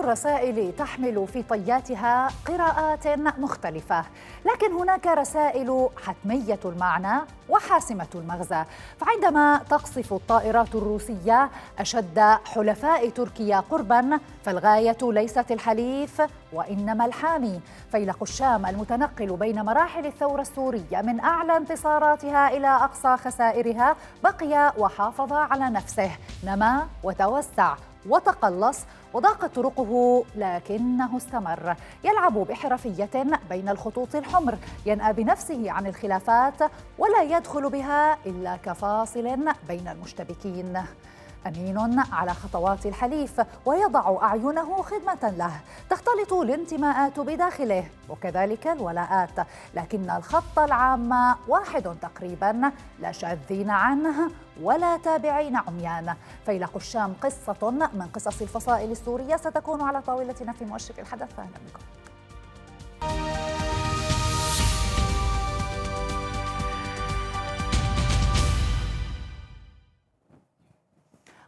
الرسائل تحمل في طياتها قراءات مختلفة لكن هناك رسائل حتمية المعنى وحاسمة المغزى فعندما تقصف الطائرات الروسية أشد حلفاء تركيا قربا فالغاية ليست الحليف وإنما الحامي فيلق الشام المتنقل بين مراحل الثورة السورية من أعلى انتصاراتها إلى أقصى خسائرها بقي وحافظ على نفسه نما وتوسع وتقلص وضاقت طرقه لكنه استمر يلعب بحرفية بين الخطوط الحمر ينأى بنفسه عن الخلافات ولا يدخل بها إلا كفاصل بين المشتبكين أمين على خطوات الحليف ويضع أعينه خدمة له تختلط الانتماءات بداخله وكذلك الولاءات لكن الخط العام واحد تقريبا لا شاذين عنه ولا تابعين عميان فيلق الشام قصة من قصص الفصائل السورية ستكون على طاولتنا في مؤشر الحدث فأهلا بكم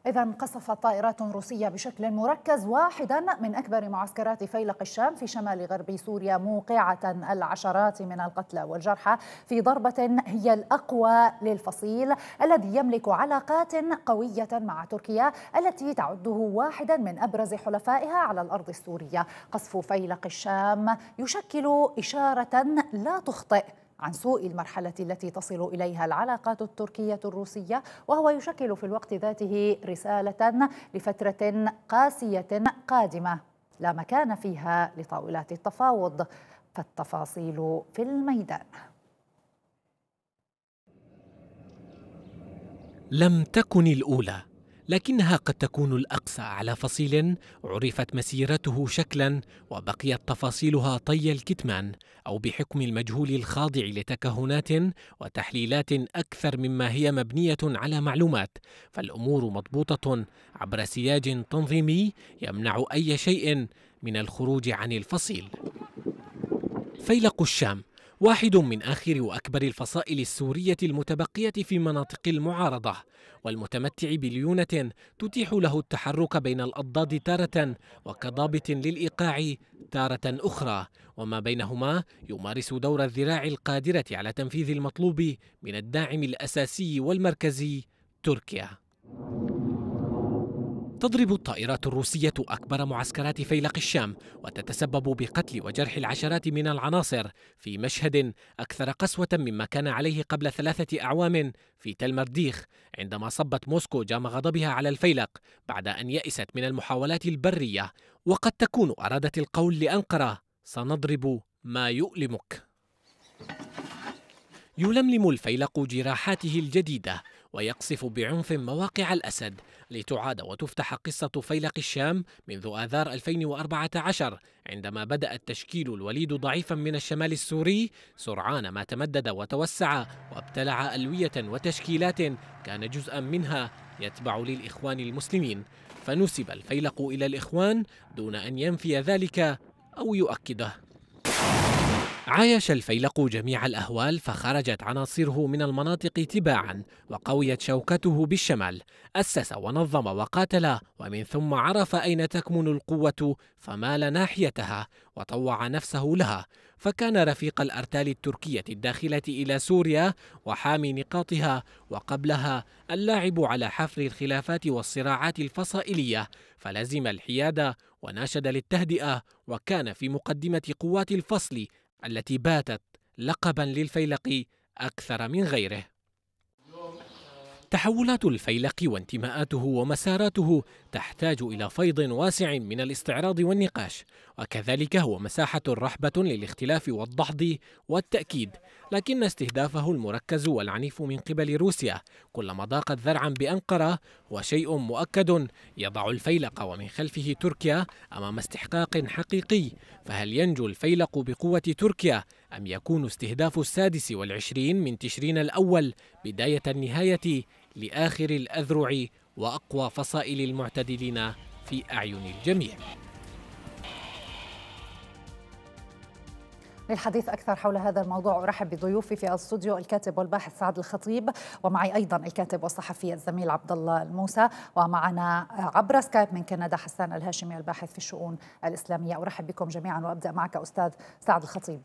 إذا قصفت طائرات روسية بشكل مركز واحدا من أكبر معسكرات فيلق الشام في شمال غرب سوريا موقعة العشرات من القتلى والجرحى في ضربة هي الأقوى للفصيل الذي يملك علاقات قوية مع تركيا التي تعده واحدا من أبرز حلفائها على الأرض السورية قصف فيلق الشام يشكل إشارة لا تخطئ عن سوء المرحلة التي تصل إليها العلاقات التركية الروسية وهو يشكل في الوقت ذاته رسالة لفترة قاسية قادمة لا مكان فيها لطاولات التفاوض فالتفاصيل في الميدان لم تكن الأولى لكنها قد تكون الأقصى على فصيل عرفت مسيرته شكلا وبقيت تفاصيلها طي الكتمان أو بحكم المجهول الخاضع لتكهنات وتحليلات أكثر مما هي مبنية على معلومات فالأمور مضبوطة عبر سياج تنظيمي يمنع أي شيء من الخروج عن الفصيل فيلق الشام واحد من آخر وأكبر الفصائل السورية المتبقية في مناطق المعارضة والمتمتع بليونة تتيح له التحرك بين الأضداد تارة وكضابط للإيقاع تارة أخرى وما بينهما يمارس دور الذراع القادرة على تنفيذ المطلوب من الداعم الأساسي والمركزي تركيا تضرب الطائرات الروسية أكبر معسكرات فيلق الشام وتتسبب بقتل وجرح العشرات من العناصر في مشهد أكثر قسوة مما كان عليه قبل ثلاثة أعوام في تل مرديخ عندما صبت موسكو جام غضبها على الفيلق بعد أن يئست من المحاولات البرية وقد تكون أرادت القول لأنقرة سنضرب ما يؤلمك يلملم الفيلق جراحاته الجديدة ويقصف بعنف مواقع الأسد لتعاد وتفتح قصة فيلق الشام منذ آذار 2014 عندما بدأ التشكيل الوليد ضعيفا من الشمال السوري سرعان ما تمدد وتوسع وابتلع ألوية وتشكيلات كان جزءا منها يتبع للإخوان المسلمين فنسب الفيلق إلى الإخوان دون أن ينفي ذلك أو يؤكده عايش الفيلق جميع الأهوال فخرجت عناصره من المناطق تباعا وقويت شوكته بالشمال أسس ونظم وقاتل ومن ثم عرف أين تكمن القوة فمال ناحيتها وطوع نفسه لها فكان رفيق الأرتال التركية الداخلة إلى سوريا وحامي نقاطها وقبلها اللاعب على حفر الخلافات والصراعات الفصائلية فلزم الحياد وناشد للتهدئة وكان في مقدمة قوات الفصل التي باتت لقبا للفيلق أكثر من غيره تحولات الفيلق وانتماءاته ومساراته تحتاج إلى فيض واسع من الاستعراض والنقاش وكذلك هو مساحة رحبة للاختلاف والدحض والتأكيد لكن استهدافه المركز والعنيف من قبل روسيا كلما ضاقت ذرعا بأنقرة هو شيء مؤكد يضع الفيلق ومن خلفه تركيا أمام استحقاق حقيقي فهل ينجو الفيلق بقوة تركيا أم يكون استهداف السادس والعشرين من تشرين الأول بداية النهاية لآخر الأذرع وأقوى فصائل المعتدلين في أعين الجميع للحديث أكثر حول هذا الموضوع أرحب بضيوفي في الاستوديو الكاتب والباحث سعد الخطيب ومعي أيضا الكاتب والصحفي الزميل عبد الله الموسى ومعنا عبر سكايب من كندا حسان الهاشمي الباحث في الشؤون الإسلامية أرحب بكم جميعا وأبدأ معك أستاذ سعد الخطيب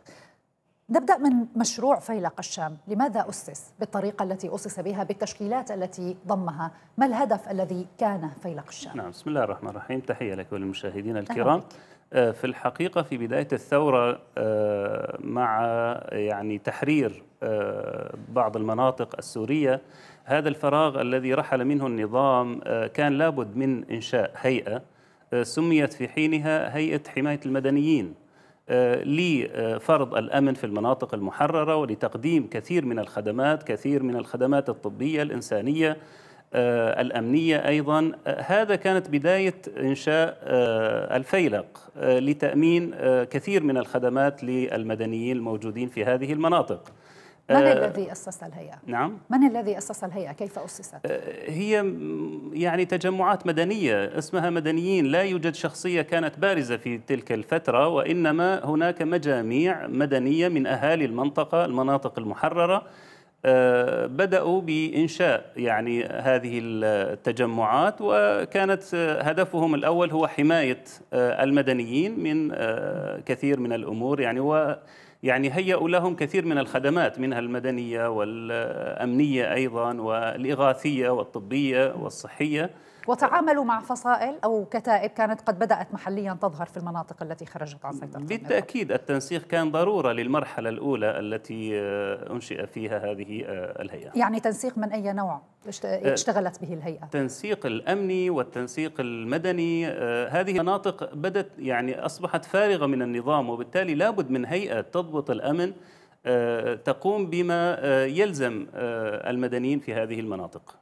نبدا من مشروع فيلق الشام، لماذا اسس؟ بالطريقه التي اسس بها، بالتشكيلات التي ضمها، ما الهدف الذي كان فيلق الشام؟ نعم، بسم الله الرحمن الرحيم، تحيه لك وللمشاهدين الكرام. أهلك. آه، في الحقيقة في بداية الثورة آه، مع يعني تحرير آه، بعض المناطق السورية هذا الفراغ الذي رحل منه النظام كان لابد من إنشاء هيئة سميت في حينها هيئة حماية المدنيين لفرض الامن في المناطق المحرره ولتقديم كثير من الخدمات، كثير من الخدمات الطبيه الانسانيه آه، الأمنية أيضا آه، هذا كانت بداية إنشاء آه، الفيلق لتأمين كثير من الخدمات للمدنيين الموجودين في هذه المناطق من الذي أسس الهيئة؟ نعم من الذي أسس الهيئة؟ كيف أسست؟ هي يعني تجمعات مدنية اسمها مدنيين لا يوجد شخصية كانت بارزة في تلك الفترة وإنما هناك مجاميع مدنية من أهالي المنطقة المناطق المحررة بدأوا بإنشاء يعني هذه التجمعات وكانت هدفهم الأول هو حماية آه، المدنيين من آه، كثير من الأمور يعني و يعني هيئوا لهم كثير من الخدمات منها المدنية والأمنية أيضا والإغاثية والطبية والصحية وتعاملوا مع فصائل أو كتائب كانت قد بدأت محليا تظهر في المناطق التي خرجت عن سيطرة بالتأكيد التنسيق كان ضرورة للمرحلة الأولى التي آه، أنشئ فيها هذه آه، الهيئة يعني تنسيق من أي نوع آه، اشتغلت به الهيئة؟ التنسيق الأمني والتنسيق المدني هذه المناطق بدت يعني أصبحت فارغة من النظام وبالتالي لابد من هيئة تضبط الأمن تقوم بما يلزم المدنيين في هذه المناطق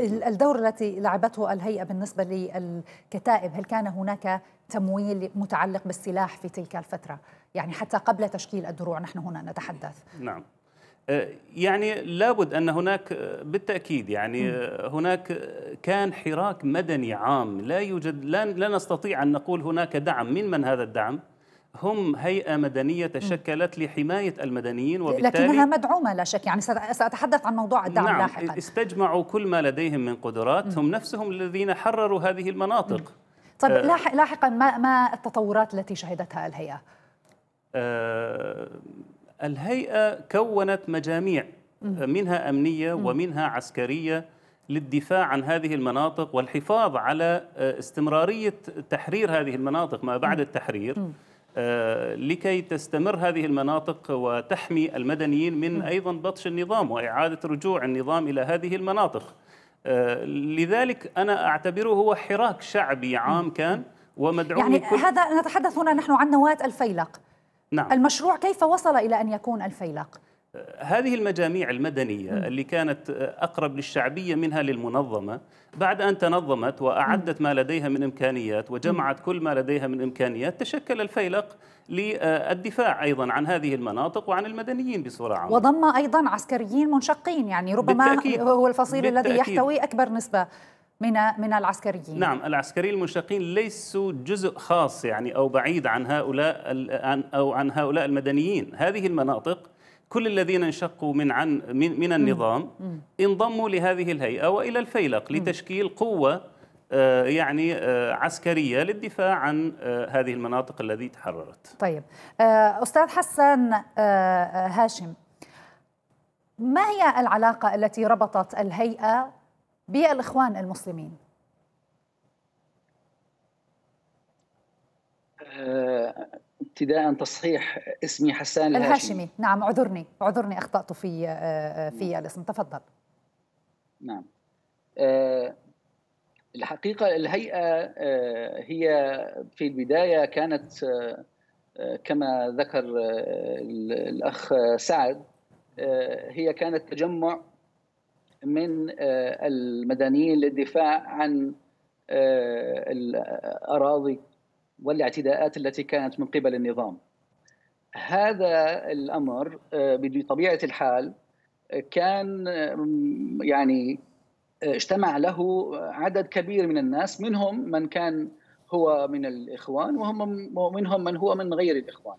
الدور التي لعبته الهيئة بالنسبة للكتائب هل كان هناك تمويل متعلق بالسلاح في تلك الفترة يعني حتى قبل تشكيل الدروع نحن هنا نتحدث نعم أه، يعني لابد ان هناك أه، بالتاكيد يعني أه، هناك كان حراك مدني عام لا يوجد لا, نستطيع ان نقول هناك دعم من من هذا الدعم هم هيئة مدنية تشكلت لحماية المدنيين وبالتالي لكنها مدعومة لا شك يعني سأتحدث عن موضوع الدعم نعم لاحقا استجمعوا كل ما لديهم من قدرات هم نفسهم الذين حرروا هذه المناطق طيب آه لاحقا ما ما التطورات التي شهدتها الهيئة؟ آه الهيئة كونت مجاميع آه، منها أمنية ومنها عسكرية للدفاع عن هذه المناطق والحفاظ على آه، استمرارية تحرير هذه المناطق ما بعد التحرير آه، لكي تستمر هذه المناطق وتحمي المدنيين من ايضا بطش النظام واعاده رجوع النظام الى هذه المناطق. آه، لذلك انا اعتبره هو حراك شعبي عام كان ومدعو يعني كل هذا نتحدث هنا نحن عن نواه الفيلق. نعم المشروع كيف وصل الى ان يكون الفيلق؟ هذه المجاميع المدنية اللي كانت أقرب للشعبية منها للمنظمة بعد أن تنظمت وأعدت ما لديها من إمكانيات وجمعت كل ما لديها من إمكانيات تشكل الفيلق للدفاع أيضا عن هذه المناطق وعن المدنيين بصورة عامة وضم أيضا عسكريين منشقين يعني ربما بالتأكيد. هو الفصيل بالتأكيد. الذي يحتوي أكبر نسبة من من العسكريين نعم العسكريين المنشقين ليسوا جزء خاص يعني او بعيد عن هؤلاء او عن هؤلاء المدنيين هذه المناطق كل الذين انشقوا من عن من, من النظام انضموا لهذه الهيئه والى الفيلق لتشكيل قوه آه، يعني آه، عسكريه للدفاع عن آه، هذه المناطق التي تحررت. طيب استاذ حسان هاشم ما هي العلاقه التي ربطت الهيئه بالاخوان المسلمين؟ ابتداء تصحيح اسمي حسان الهاشمي, الهاشمي. نعم عذرني عذرني اخطات في آه، في نعم. الاسم تفضل نعم آه، الحقيقه الهيئه آه، هي في البدايه كانت كما ذكر الاخ سعد هي كانت تجمع من المدنيين للدفاع عن الاراضي والاعتداءات التي كانت من قبل النظام هذا الامر آه، بطبيعه الحال آه، كان آه، يعني اجتمع له عدد كبير من الناس منهم من كان هو من الاخوان ومنهم من هو من غير الاخوان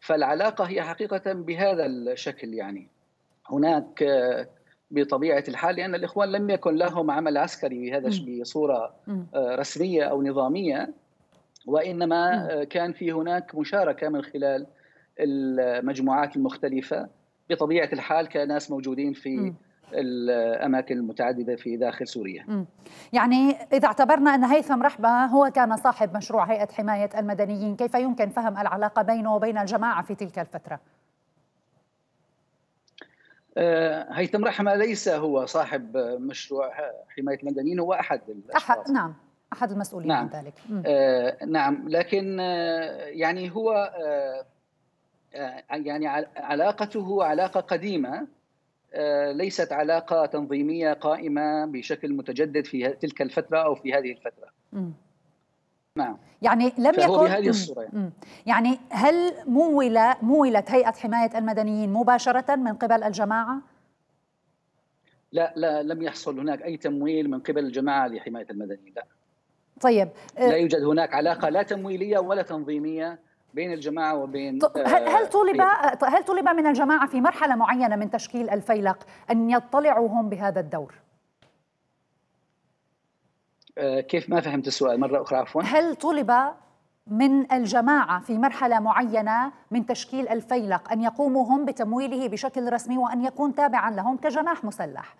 فالعلاقه هي حقيقه بهذا الشكل يعني هناك بطبيعه الحال لان الاخوان لم يكن لهم عمل عسكري بهذا بصوره رسميه او نظاميه وانما نعم. آه، كان في هناك مشاركه من خلال المجموعات المختلفه بطبيعه الحال كناس موجودين في الاماكن المتعدده في داخل سوريا. يعني اذا اعتبرنا ان هيثم رحبه هو كان صاحب مشروع هيئه حمايه المدنيين، كيف يمكن فهم العلاقه بينه وبين الجماعه في تلك الفتره؟ آه، هيثم رحمه ليس هو صاحب مشروع حمايه المدنيين هو احد الاشخاص أحد نعم احد المسؤولين نعم. عن ذلك آه نعم لكن آه يعني هو آه, آه، يعني علاقته علاقه قديمه آه، ليست علاقه تنظيميه قائمه بشكل متجدد في تلك الفتره او في هذه الفتره. نعم. يعني لم يكن بهذه الصورة يعني. يعني هل مول مولت هيئه حمايه المدنيين مباشره من قبل الجماعه؟ لا لا لم يحصل هناك اي تمويل من قبل الجماعه لحمايه المدنيين لا. طيب آه، لا يوجد هناك علاقه لا تمويليه ولا تنظيميه بين الجماعه وبين آه، هل هل طلب آه، هل طلب من الجماعه في مرحله معينه من تشكيل الفيلق ان يطلعوا هم بهذا الدور؟ كيف ما فهمت السؤال مره اخرى عفوا هل طلب من الجماعه في مرحله معينه من تشكيل الفيلق ان يقوموا هم بتمويله بشكل رسمي وان يكون تابعا لهم كجناح مسلح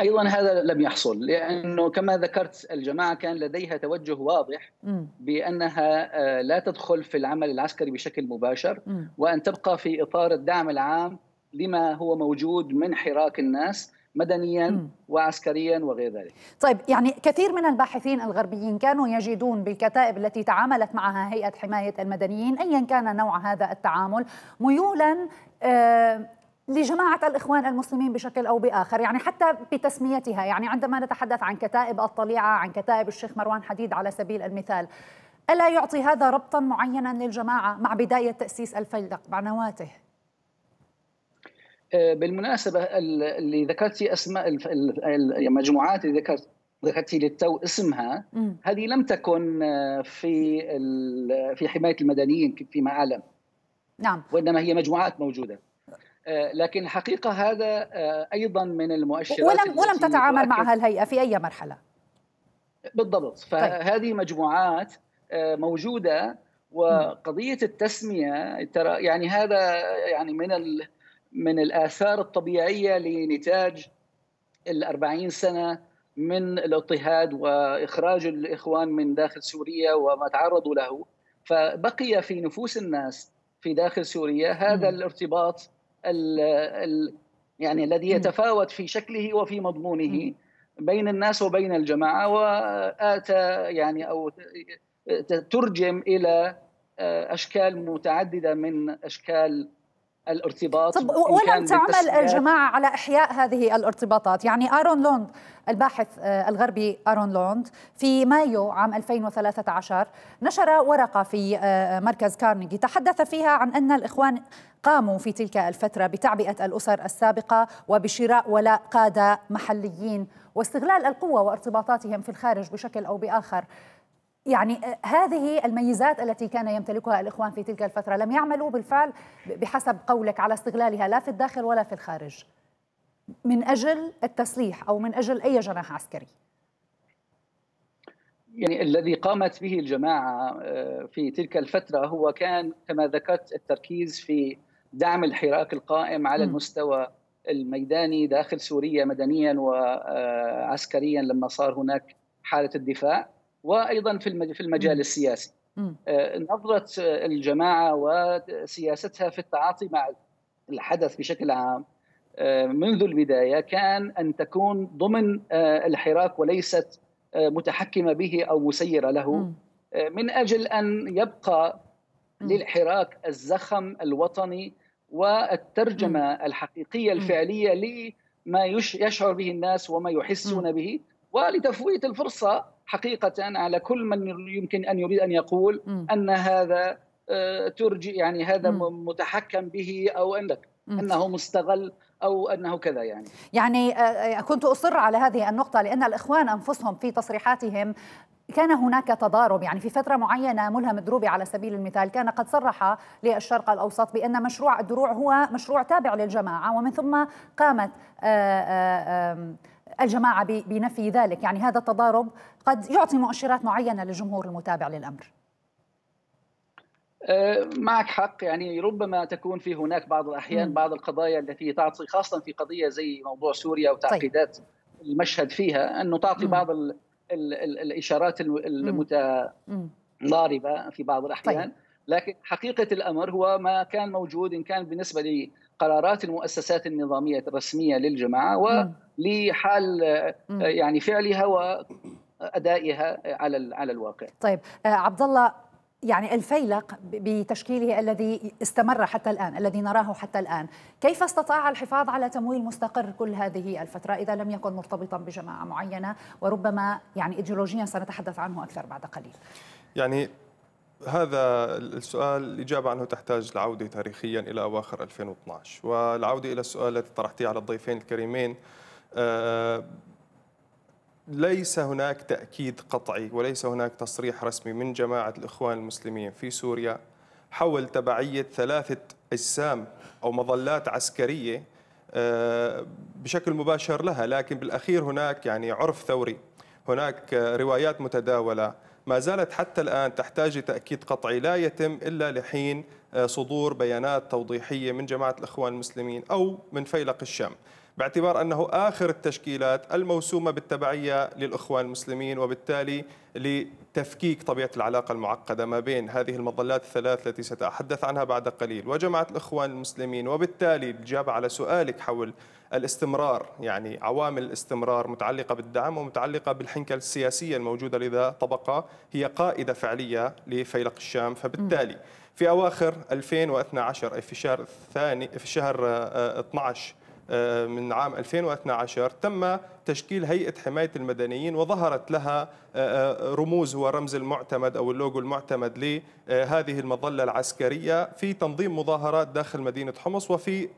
ايضا هذا لم يحصل لانه كما ذكرت الجماعه كان لديها توجه واضح بانها آه، لا تدخل في العمل العسكري بشكل مباشر وان تبقى في اطار الدعم العام لما هو موجود من حراك الناس مدنيا وعسكريا وغير ذلك طيب يعني كثير من الباحثين الغربيين كانوا يجدون بالكتائب التي تعاملت معها هيئة حماية المدنيين أيا كان نوع هذا التعامل ميولا آه، لجماعة الإخوان المسلمين بشكل أو بآخر يعني حتى بتسميتها يعني عندما نتحدث عن كتائب الطليعة عن كتائب الشيخ مروان حديد على سبيل المثال ألا يعطي هذا ربطا معينا للجماعة مع بداية تأسيس الفيلق نواته؟ أه، بالمناسبة اللي ذكرتي أسماء المجموعات يعني اللي ذكرت ذكرتي للتو اسمها هذه لم تكن آه، في في حماية المدنيين فيما أعلم نعم وإنما هي مجموعات موجودة آه، لكن حقيقة هذا آه، أيضا من المؤشرات ولم, ولم تتعامل معها الهيئة في أي مرحلة بالضبط طيب. فهذه طيب. مجموعات آه، موجودة وقضية التسمية ترى يعني هذا يعني من ال من الآثار الطبيعية لنتاج الأربعين سنة من الاضطهاد وإخراج الإخوان من داخل سوريا وما تعرضوا له فبقي في نفوس الناس في داخل سوريا هذا الارتباط ال الـ يعني الذي يتفاوت في شكله وفي مضمونه بين الناس وبين الجماعه واتى يعني او ترجم الى آه، اشكال متعدده من اشكال الارتباط طب ولم تعمل الجماعة على إحياء هذه الارتباطات يعني آرون لوند الباحث آه، الغربي آرون لوند في مايو عام 2013 نشر ورقة في آه، مركز كارنيجي تحدث فيها عن أن الإخوان قاموا في تلك الفترة بتعبئة الأسر السابقة وبشراء ولاء قادة محليين واستغلال القوة وارتباطاتهم في الخارج بشكل أو بآخر يعني آه، هذه الميزات التي كان يمتلكها الإخوان في تلك الفترة لم يعملوا بالفعل بحسب قولك على استغلالها لا في الداخل ولا في الخارج من أجل التسليح أو من أجل أي جناح عسكري يعني الذي قامت به الجماعة آه، في تلك الفترة هو كان كما ذكرت التركيز في دعم الحراك القائم على المستوى الميداني داخل سوريا مدنيا وعسكريا آه، لما صار هناك حاله الدفاع وايضا في في المجال السياسي آه، نظره آه، الجماعه وسياستها في التعاطي مع الحدث بشكل عام منذ البدايه كان ان تكون ضمن الحراك وليست متحكمه به او مسيره له من اجل ان يبقى للحراك الزخم الوطني والترجمه الحقيقيه الفعليه لما يشعر به الناس وما يحسون به ولتفويت الفرصه حقيقه على كل من يمكن ان يريد ان يقول ان هذا آه، ترجي يعني هذا متحكم به او انك انه مستغل او انه كذا يعني يعني آه، آه، كنت اصر على هذه النقطه لان الاخوان انفسهم في تصريحاتهم كان هناك تضارب يعني في فترة معينة ملهم الدروبي على سبيل المثال كان قد صرح للشرق الأوسط بأن مشروع الدروع هو مشروع تابع للجماعة ومن ثم قامت آه، الجماعة بنفي ذلك يعني هذا التضارب قد يعطي مؤشرات معينة للجمهور المتابع للأمر آه، معك حق يعني ربما تكون في هناك بعض الاحيان بعض القضايا التي تعطي خاصه في قضيه زي موضوع سوريا وتعقيدات طيب. المشهد فيها انه تعطي بعض الـ الـ الـ الاشارات المتضاربه في بعض الاحيان طيب. لكن حقيقه الامر هو ما كان موجود ان كان بالنسبه لقرارات المؤسسات النظاميه الرسميه للجماعه ولحال يعني فعلها وادائها على على الواقع. طيب آه، عبد الله يعني الفيلق بتشكيله الذي استمر حتى الآن الذي نراه حتى الآن كيف استطاع الحفاظ على تمويل مستقر كل هذه الفترة إذا لم يكن مرتبطا بجماعة معينة وربما يعني إيديولوجيا سنتحدث عنه أكثر بعد قليل يعني هذا السؤال الإجابة عنه تحتاج لعودة تاريخيا إلى أواخر 2012 والعودة إلى السؤال الذي طرحتيه على الضيفين الكريمين آه، ليس هناك تأكيد قطعي وليس هناك تصريح رسمي من جماعة الإخوان المسلمين في سوريا حول تبعية ثلاثة أجسام أو مظلات عسكرية آه، بشكل مباشر لها لكن بالأخير هناك يعني عرف ثوري هناك روايات متداولة ما زالت حتى الآن تحتاج لتأكيد قطعي لا يتم إلا لحين آه، صدور بيانات توضيحية من جماعة الإخوان المسلمين أو من فيلق الشام باعتبار أنه آخر التشكيلات الموسومة بالتبعية للإخوان المسلمين وبالتالي لتفكيك طبيعة العلاقة المعقدة ما بين هذه المظلات الثلاث التي سأتحدث عنها بعد قليل وجماعة الإخوان المسلمين وبالتالي الإجابة على سؤالك حول الاستمرار يعني عوامل الاستمرار متعلقة بالدعم ومتعلقة بالحنكة السياسية الموجودة لذا طبقة هي قائدة فعلية لفيلق الشام فبالتالي في أواخر 2012 في الشهر الثاني في الشهر 12 آه، آه، آه، من عام 2012 تم تشكيل هيئة حماية المدنيين وظهرت لها آه، آه، رموز هو رمز المعتمد أو اللوجو المعتمد لهذه آه، المظلة العسكرية في تنظيم مظاهرات داخل مدينة حمص وفي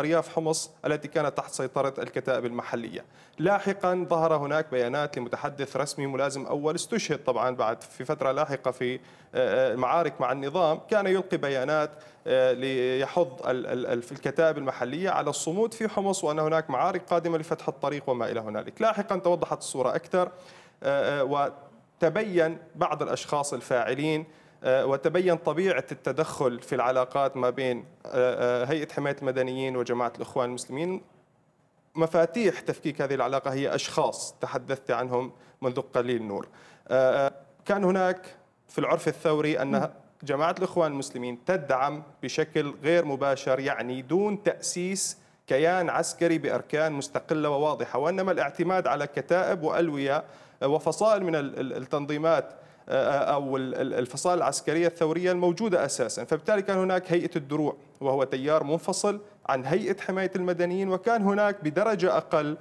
أرياف حمص التي كانت تحت سيطرة الكتائب المحلية لاحقا ظهر هناك بيانات لمتحدث رسمي ملازم أول استشهد طبعا بعد في فترة لاحقة في المعارك مع النظام كان يلقي بيانات ليحض الكتائب المحلية على الصمود في حمص وأن هناك معارك قادمة لفتح الطريق وما إلى هناك هنالك لاحقا توضحت الصورة أكثر آه، آه، وتبين بعض الأشخاص الفاعلين آه، وتبين طبيعة التدخل في العلاقات ما بين هيئة حماية المدنيين وجماعة الإخوان المسلمين مفاتيح تفكيك هذه العلاقة هي أشخاص تحدثت عنهم منذ قليل نور كان هناك في العرف الثوري أن جماعة الإخوان المسلمين تدعم بشكل غير مباشر يعني دون تأسيس كيان عسكري بأركان مستقلة وواضحة وإنما الاعتماد على كتائب وألوية آه، وفصائل من التنظيمات آه، آه، أو الفصائل العسكرية الثورية الموجودة أساسا فبالتالي كان هناك هيئة الدروع وهو تيار منفصل عن هيئة حماية المدنيين وكان هناك بدرجة أقل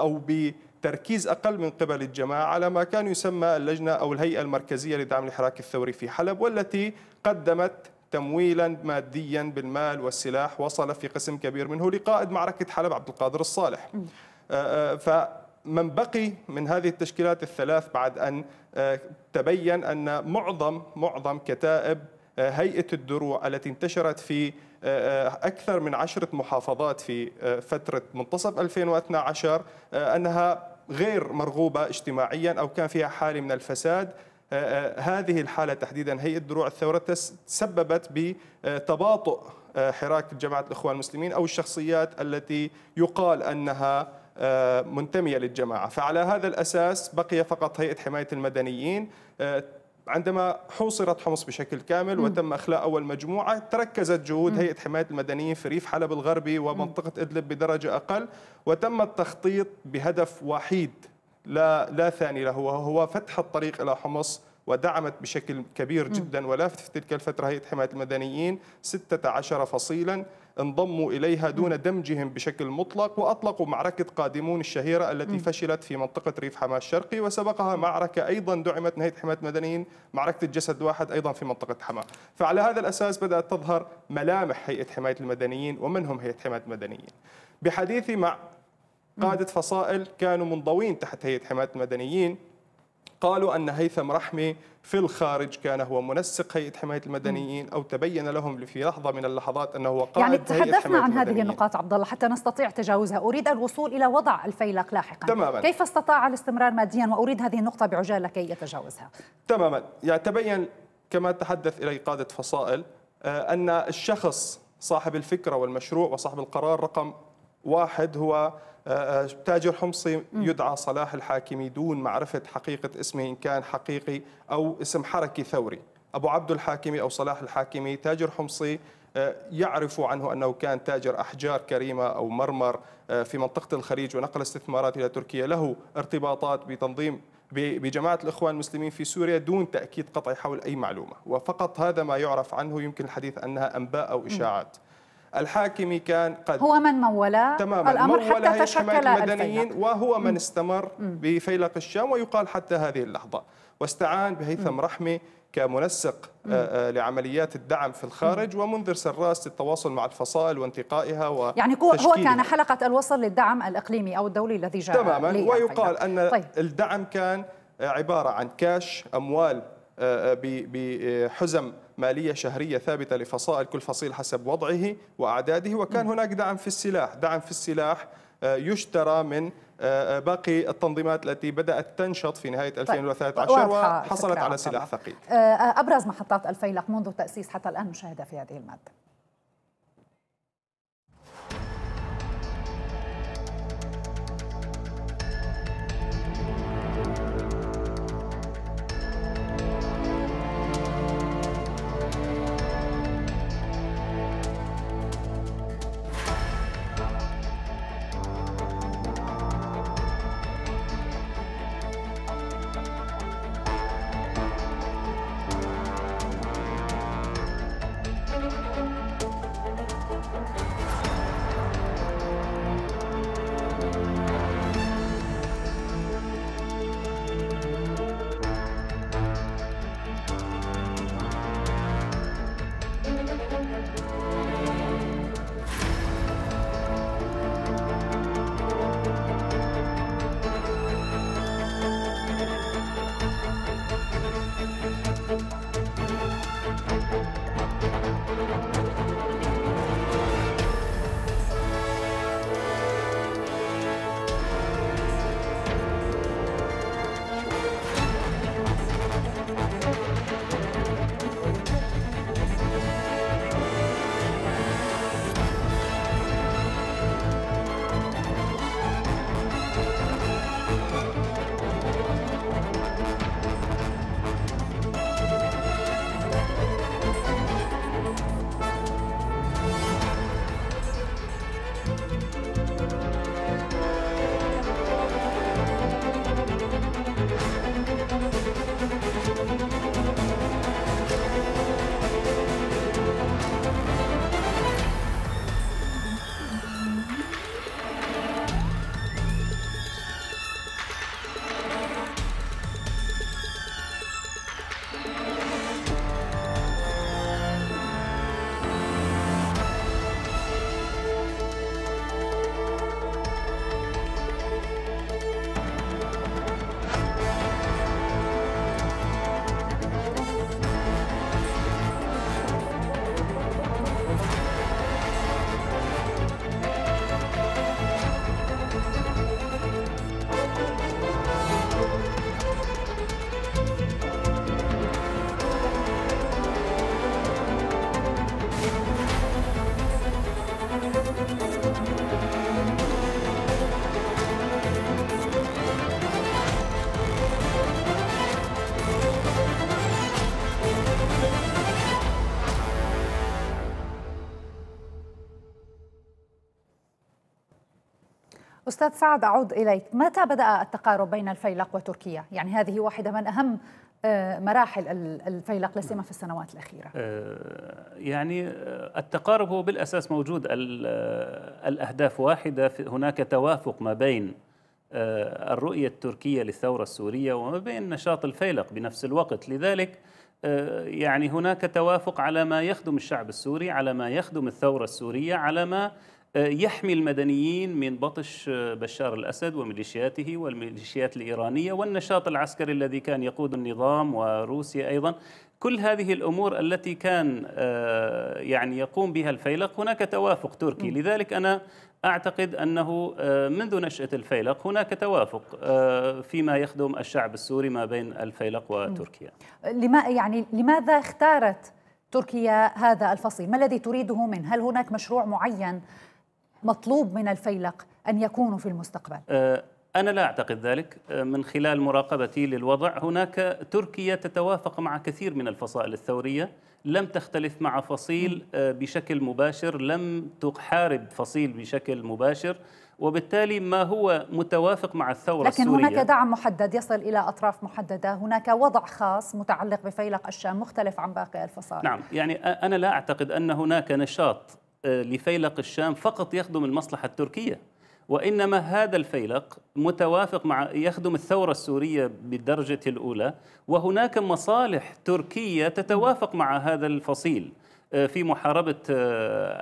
أو بتركيز أقل من قبل الجماعة على ما كان يسمى اللجنة أو الهيئة المركزية لدعم الحراك الثوري في حلب والتي قدمت تمويلا ماديا بالمال والسلاح وصل في قسم كبير منه لقائد معركة حلب عبد القادر الصالح آه، آه، فمن بقي من هذه التشكيلات الثلاث بعد أن آه، تبين أن معظم معظم كتائب هيئة الدروع التي انتشرت في أكثر من عشرة محافظات في فترة منتصف 2012 أنها غير مرغوبة اجتماعيا أو كان فيها حالة من الفساد آه، آه، هذه الحالة تحديدا هيئة دروع الثورة تسببت بتباطؤ آه، حراك جماعة الإخوان المسلمين أو الشخصيات التي يقال أنها منتمية للجماعة فعلى هذا الأساس بقي فقط هيئة حماية المدنيين عندما حوصرت حمص بشكل كامل وتم اخلاء اول مجموعه تركزت جهود هيئه حمايه المدنيين في ريف حلب الغربي ومنطقه ادلب بدرجه اقل وتم التخطيط بهدف وحيد لا لا ثاني له وهو فتح الطريق الى حمص ودعمت بشكل كبير جدا ولافت في تلك الفتره هيئه حمايه المدنيين 16 فصيلا انضموا اليها دون دمجهم بشكل مطلق واطلقوا معركه قادمون الشهيره التي فشلت في منطقه ريف حماه الشرقي وسبقها معركه ايضا دعمت من هيئه حمايه المدنيين معركه الجسد واحد ايضا في منطقه حماه، فعلى هذا الاساس بدات تظهر ملامح هيئه حمايه المدنيين ومن هم هيئه حمايه المدنيين. بحديثي مع قادة فصائل كانوا منضوين تحت هيئة حماية المدنيين قالوا أن هيثم رحمي في الخارج كان هو منسق هيئة حماية المدنيين أو تبين لهم في لحظة من اللحظات أنه هو يعني قائد يعني تحدثنا عن هذه النقاط عبد الله حتى نستطيع تجاوزها أريد الوصول إلى وضع الفيلق لاحقا تماما كيف استطاع الاستمرار ماديا وأريد هذه النقطة بعجالة كي يتجاوزها تماما يعني تبين كما تحدث إلي قادة فصائل آه، أن الشخص صاحب الفكرة والمشروع وصاحب القرار رقم واحد هو تاجر حمصي يدعى صلاح الحاكمي دون معرفة حقيقة اسمه إن كان حقيقي أو اسم حركي ثوري أبو عبد الحاكمي أو صلاح الحاكمي تاجر حمصي آه، يعرف عنه أنه كان تاجر أحجار كريمة أو مرمر آه، في منطقة الخليج ونقل استثمارات إلى تركيا له ارتباطات بتنظيم بجماعة الإخوان المسلمين في سوريا دون تأكيد قطعي حول أي معلومة وفقط هذا ما يعرف عنه يمكن الحديث أنها أنباء أو إشاعات الحاكمي كان قد هو من مولى تماما الامر مولى حتى تشكل المدنيين وهو من استمر بفيلق الشام ويقال حتى هذه اللحظه واستعان بهيثم رحمي كمنسق آه، آه، لعمليات الدعم في الخارج ومنذر سراس للتواصل مع الفصائل وانتقائها و يعني هو كان حلقه الوصل للدعم الاقليمي او الدولي الذي جاء تماما ويقال ان طيب. الدعم كان عباره عن كاش اموال آه، بحزم مالية شهرية ثابتة لفصائل كل فصيل حسب وضعه وأعداده وكان هناك دعم في السلاح دعم في السلاح آه، يشترى من آه، آه، باقي التنظيمات التي بدأت تنشط في نهاية 2013 طيب، وحصلت على سلاح ثقيل أبرز محطات الفيلق منذ التأسيس حتى الآن مشاهدة في هذه المادة أستاذ سعد أعود إليك متى بدأ التقارب بين الفيلق وتركيا؟ يعني هذه واحدة من أهم آه، مراحل الفيلق لا في السنوات الأخيرة آه، يعني آه، التقارب هو بالأساس موجود الأهداف واحدة هناك توافق ما بين الرؤية التركية للثورة السورية وما بين نشاط الفيلق بنفس الوقت لذلك يعني هناك توافق على ما يخدم الشعب السوري على ما يخدم الثورة السورية على ما يحمي المدنيين من بطش بشار الأسد وميليشياته والميليشيات الإيرانية والنشاط العسكري الذي كان يقود النظام وروسيا أيضا كل هذه الأمور التي كان آه، يعني يقوم بها الفيلق هناك توافق تركي لذلك أنا أعتقد أنه آه، منذ نشأة الفيلق هناك توافق آه، فيما يخدم الشعب السوري ما بين الفيلق وتركيا لما يعني لماذا اختارت تركيا هذا الفصيل ما الذي تريده منه هل هناك مشروع معين مطلوب من الفيلق أن يكونوا في المستقبل؟ أه، أنا لا أعتقد ذلك أه، من خلال مراقبتي للوضع هناك تركيا تتوافق مع كثير من الفصائل الثورية لم تختلف مع فصيل أه، بشكل مباشر لم تحارب فصيل بشكل مباشر وبالتالي ما هو متوافق مع الثورة لكن السورية لكن هناك دعم محدد يصل إلى أطراف محددة هناك وضع خاص متعلق بفيلق الشام مختلف عن باقي الفصائل نعم يعني أنا لا أعتقد أن هناك نشاط آه، لفيلق الشام فقط يخدم المصلحة التركية وإنما هذا الفيلق متوافق مع يخدم الثورة السورية بالدرجة الأولى وهناك مصالح تركية تتوافق مع هذا الفصيل آه، في محاربة آه،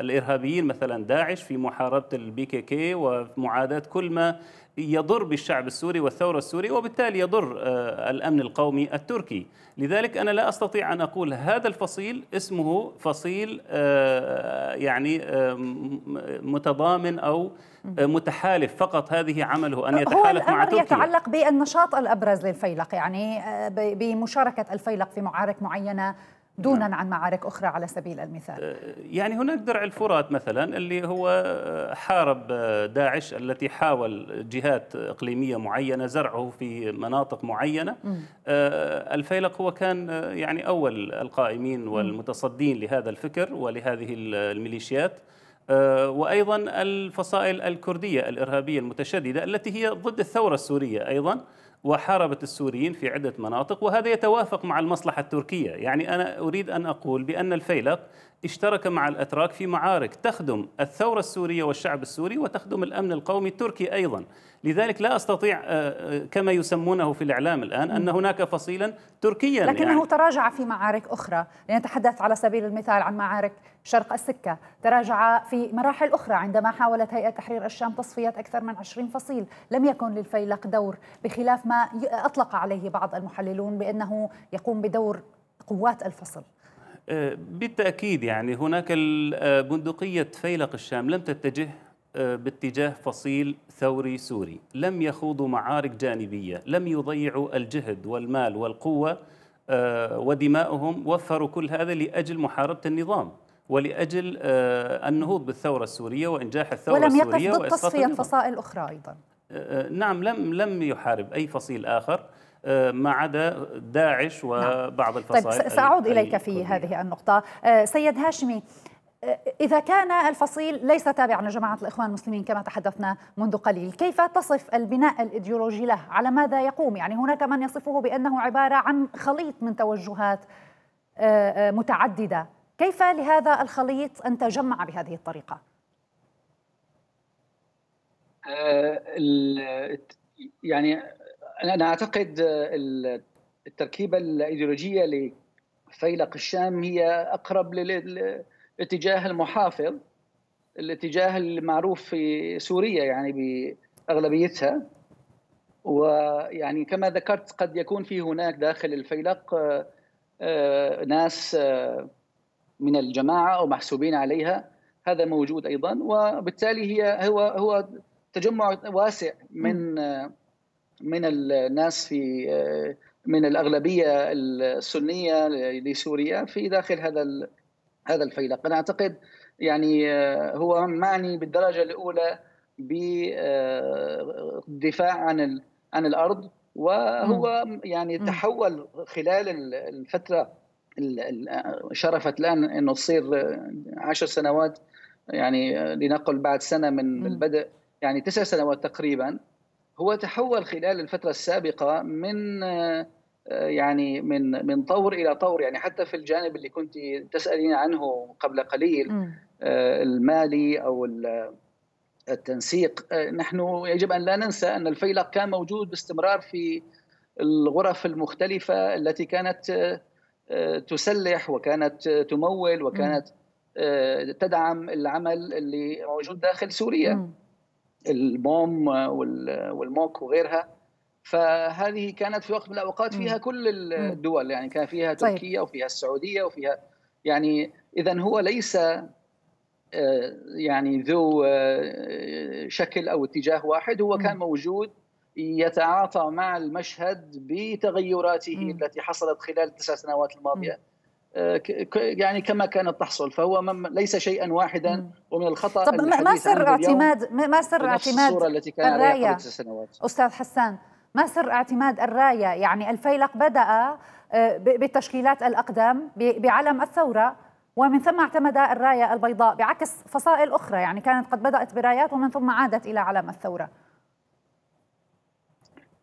الإرهابيين مثلا داعش في محاربة البي كي كي ومعاداة كل ما يضر بالشعب السوري والثورة السورية وبالتالي يضر الأمن القومي التركي لذلك أنا لا أستطيع أن أقول هذا الفصيل اسمه فصيل آه، آه، يعني آه، متضامن أو متحالف فقط هذه عمله أن يتحالف مع تركيا يتعلق بالنشاط الأبرز للفيلق يعني بمشاركة الفيلق في معارك معينة دونا نعم. عن معارك أخرى على سبيل المثال أه، يعني هناك درع الفرات مثلا اللي هو أه، حارب أه، داعش التي حاول جهات إقليمية معينة زرعه في مناطق معينة م. الفيلق هو كان يعني أول القائمين والمتصدين لهذا الفكر ولهذه الميليشيات وأيضا الفصائل الكردية الإرهابية المتشددة التي هي ضد الثورة السورية أيضا وحاربت السوريين في عدة مناطق وهذا يتوافق مع المصلحة التركية يعني أنا أريد أن أقول بأن الفيلق اشترك مع الأتراك في معارك تخدم الثورة السورية والشعب السوري وتخدم الأمن القومي التركي أيضا لذلك لا استطيع آه، آه، كما يسمونه في الاعلام الان ان هناك فصيلا تركيا لكنه يعني تراجع في معارك اخرى لنتحدث على سبيل المثال عن معارك شرق السكة تراجع في مراحل أخرى عندما حاولت هيئة تحرير الشام تصفية أكثر من 20 فصيل لم يكن للفيلق دور بخلاف ما أطلق عليه بعض المحللون بأنه يقوم بدور قوات الفصل آه، بالتأكيد يعني هناك بندقية فيلق الشام لم تتجه آه، باتجاه فصيل ثوري سوري لم يخوضوا معارك جانبية لم يضيعوا الجهد والمال والقوة آه، ودماؤهم وفروا كل هذا لأجل محاربة النظام ولأجل آه، النهوض بالثورة السورية وإنجاح الثورة ولم السورية ولم يقف ضد تصفية فصائل أخرى أيضا نعم لم لم يحارب أي فصيل آخر ما عدا داعش نعم. وبعض الفصائل طيب سأعود إليك في هذه النقطة سيد هاشمي إذا كان الفصيل ليس تابعا لجماعة الإخوان المسلمين كما تحدثنا منذ قليل كيف تصف البناء الإيديولوجي له على ماذا يقوم يعني هناك من يصفه بأنه عبارة عن خليط من توجهات آه، آه، متعددة كيف لهذا الخليط أن تجمع بهذه الطريقة؟ آه، يعني أنا أعتقد التركيبة الإيديولوجية لفيلق الشام هي أقرب لل اتجاه المحافظ الاتجاه المعروف في سوريا يعني باغلبيتها ويعني كما ذكرت قد يكون في هناك داخل الفيلق آه، آه، ناس آه، من الجماعه او محسوبين عليها هذا موجود ايضا وبالتالي هي هو هو تجمع واسع من من الناس في من الاغلبيه السنيه لسوريا في داخل هذا هذا الفيلق انا اعتقد يعني آه، هو معني بالدرجه الاولى بالدفاع آه، عن عن الارض وهو يعني تحول خلال الفتره شرفت الان انه تصير عشر سنوات يعني آه، لنقل بعد سنه من البدء يعني تسع سنوات تقريبا هو تحول خلال الفتره السابقه من يعني من من طور الى طور يعني حتى في الجانب اللي كنت تسالين عنه قبل قليل آه، المالي او التنسيق آه، نحن يجب ان لا ننسى ان الفيلق كان موجود باستمرار في الغرف المختلفه التي كانت آه، تسلح وكانت تمول وكانت تدعم العمل اللي موجود داخل سوريا البوم والموك وغيرها فهذه كانت في وقت من الاوقات فيها كل الدول يعني كان فيها طيب. تركيا وفيها السعوديه وفيها يعني اذا هو ليس آه، يعني ذو آه، شكل او اتجاه واحد هو كان موجود يتعاطى مع المشهد بتغيراته م. التي حصلت خلال التسع سنوات الماضيه آه، يعني كما كانت تحصل فهو ليس شيئا واحدا ومن الخطا طب ما سر اعتماد ما سر اعتماد الصوره التي كان عليها قبل تسع سنوات استاذ حسان ما سر اعتماد الراية يعني الفيلق بدأ آه، بالتشكيلات الأقدم بعلم الثورة ومن ثم اعتمد الراية البيضاء بعكس فصائل أخرى يعني كانت قد بدأت برايات ومن ثم عادت إلى علم الثورة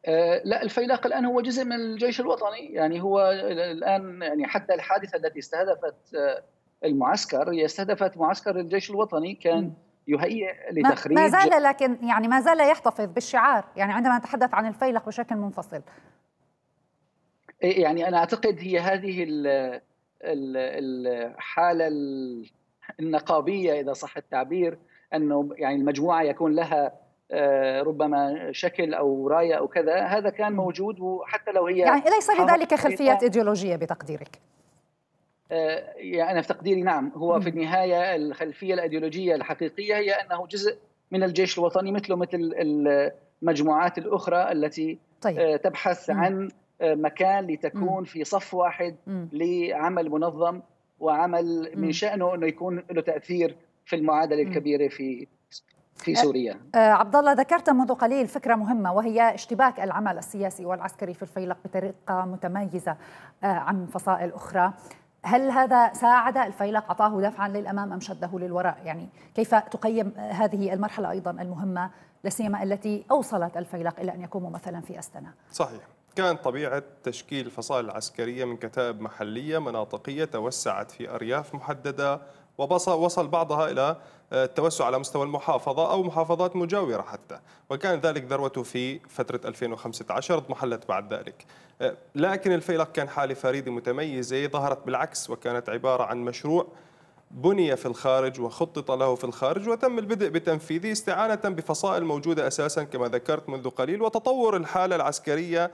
آه، لا الفيلق الان هو جزء من الجيش الوطني يعني هو الان يعني حتى الحادثه التي استهدفت آه، المعسكر هي استهدفت معسكر الجيش الوطني كان م. يهيئ لتخريج ما زال لكن يعني ما زال يحتفظ بالشعار يعني عندما نتحدث عن الفيلق بشكل منفصل إيه، يعني انا اعتقد هي هذه الحاله النقابيه اذا صح التعبير انه يعني المجموعه يكون لها آه، ربما شكل او رايه او كذا هذا كان موجود وحتى لو هي يعني ليس لذلك خلفيات ايديولوجيه بتقديرك آه، يعني أنا في تقديري نعم هو في النهاية الخلفية الأيديولوجية الحقيقية هي أنه جزء من الجيش الوطني مثله مثل المجموعات الأخرى التي طيب. آه، تبحث عن آه، مكان لتكون في صف واحد لعمل منظم وعمل من شأنه أنه يكون له تأثير في المعادلة الكبيرة في في سوريا عبد الله ذكرت منذ قليل فكره مهمه وهي اشتباك العمل السياسي والعسكري في الفيلق بطريقه متميزه عن فصائل اخرى هل هذا ساعد الفيلق أعطاه دفعا للأمام أم شده للوراء يعني كيف تقيم هذه المرحلة أيضا المهمة لسيما التي أوصلت الفيلق إلى أن يكون ممثلا في أستنا صحيح كان طبيعة تشكيل الفصائل العسكرية من كتائب محلية مناطقية توسعت في أرياف محددة وصل بعضها إلى آه، التوسع على مستوى المحافظة أو محافظات مجاورة حتى وكان ذلك ذروته في فترة 2015 اضمحلت بعد ذلك آه، لكن الفيلق كان حالة فريدة متميزة ظهرت بالعكس وكانت عبارة عن مشروع بني في الخارج وخطط له في الخارج وتم البدء بتنفيذه استعانة بفصائل موجودة أساسا كما ذكرت منذ قليل وتطور الحالة العسكرية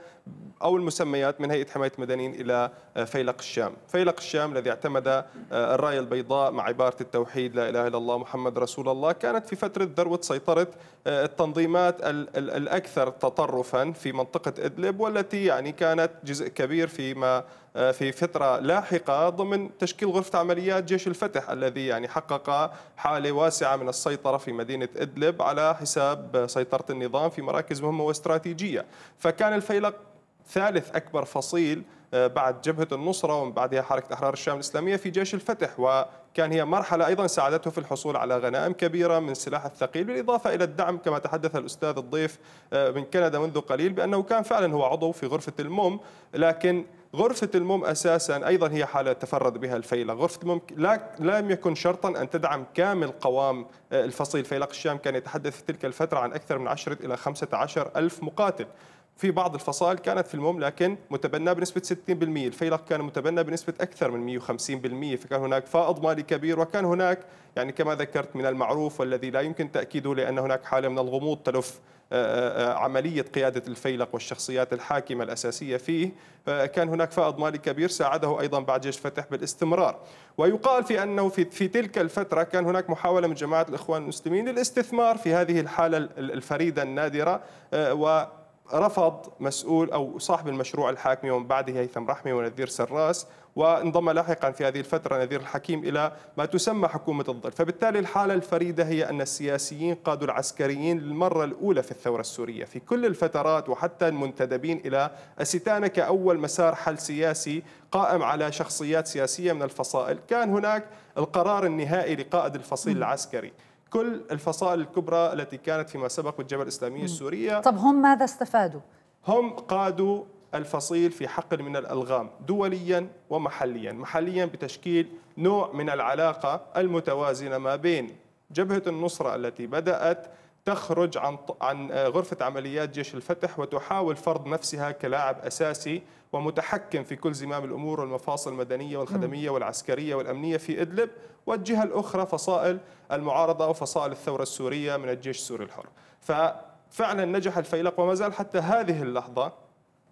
أو المسميات من هيئة حماية المدنيين إلى آه، فيلق الشام فيلق الشام الذي اعتمد آه، الراية البيضاء مع عبارة التوحيد لا إله إلا الله محمد رسول الله كانت في فترة ذروة سيطرة آه، التنظيمات الأكثر تطرفا في منطقة إدلب والتي يعني كانت جزء كبير فيما آه، في فترة لاحقة ضمن تشكيل غرفة عمليات جيش الفتح الذي يعني حقق حالة واسعة من السيطرة في مدينة إدلب على حساب سيطرة النظام في مراكز مهمة واستراتيجية فكان الفيلق ثالث أكبر فصيل آه، بعد جبهة النصرة ومن بعدها حركة أحرار الشام الإسلامية في جيش الفتح وكان هي مرحلة أيضا ساعدته في الحصول على غنائم كبيرة من السلاح الثقيل بالإضافة إلى الدعم كما تحدث الأستاذ الضيف آه، من كندا منذ قليل بأنه كان فعلا هو عضو في غرفة الموم لكن غرفة الموم أساسا أيضا هي حالة تفرد بها الفيلق غرفة الموم لا لم يكن شرطا أن تدعم كامل قوام آه، الفصيل فيلق الشام كان يتحدث في تلك الفترة عن أكثر من 10 إلى 15 ألف مقاتل في بعض الفصائل كانت في المهم لكن متبناه بنسبة 60% الفيلق كان متبنى بنسبة أكثر من 150% فكان هناك فائض مالي كبير وكان هناك يعني كما ذكرت من المعروف والذي لا يمكن تأكيده لأن هناك حالة من الغموض تلف آه، آه، آه، عملية قيادة الفيلق والشخصيات الحاكمة الأساسية فيه كان هناك فائض مالي كبير ساعده أيضا بعد جيش فتح بالاستمرار ويقال في أنه في, في تلك الفترة كان هناك محاولة من جماعة الإخوان المسلمين للاستثمار في هذه الحالة الفريدة النادرة و رفض مسؤول او صاحب المشروع الحاكمي ومن بعده هيثم رحمي ونذير سراس وانضم لاحقا في هذه الفتره نذير الحكيم الى ما تسمى حكومه الظل، فبالتالي الحاله الفريده هي ان السياسيين قادوا العسكريين للمره الاولى في الثوره السوريه، في كل الفترات وحتى المنتدبين الى الستانه كاول مسار حل سياسي قائم على شخصيات سياسيه من الفصائل، كان هناك القرار النهائي لقائد الفصيل العسكري كل الفصائل الكبرى التي كانت فيما سبق بالجبهة الإسلامية السورية طب هم ماذا استفادوا؟ هم قادوا الفصيل في حقل من الألغام دوليا ومحليا محليا بتشكيل نوع من العلاقة المتوازنة ما بين جبهة النصرة التي بدأت تخرج عن عن آه، غرفة عمليات جيش الفتح وتحاول فرض نفسها كلاعب أساسي ومتحكم في كل زمام الأمور والمفاصل المدنية والخدمية والعسكرية والأمنية في إدلب والجهة الأخرى فصائل المعارضة وفصائل الثورة السورية من الجيش السوري الحر ففعلا نجح الفيلق وما زال حتى هذه اللحظة